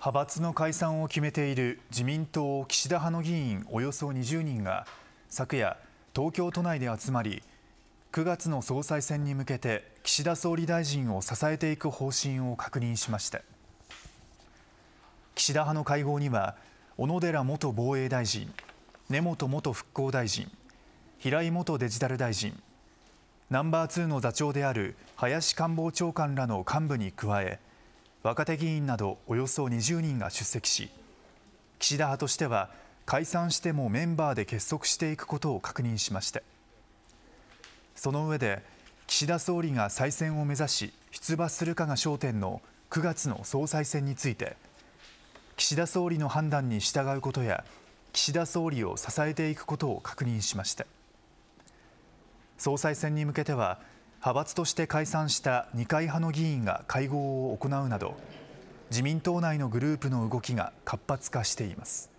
派閥の解散を決めている自民党岸田派の議員およそ20人が昨夜、東京都内で集まり9月の総裁選に向けて岸田総理大臣を支えていく方針を確認しました岸田派の会合には小野寺元防衛大臣根本元復興大臣平井元デジタル大臣ナンバー2の座長である林官房長官らの幹部に加え若手議員などおよそ20人が出席し岸田派としては解散してもメンバーで結束していくことを確認しましたその上で岸田総理が再選を目指し出馬するかが焦点の9月の総裁選について岸田総理の判断に従うことや岸田総理を支えていくことを確認しました総裁選に向けては派閥として解散した二階派の議員が会合を行うなど自民党内のグループの動きが活発化しています。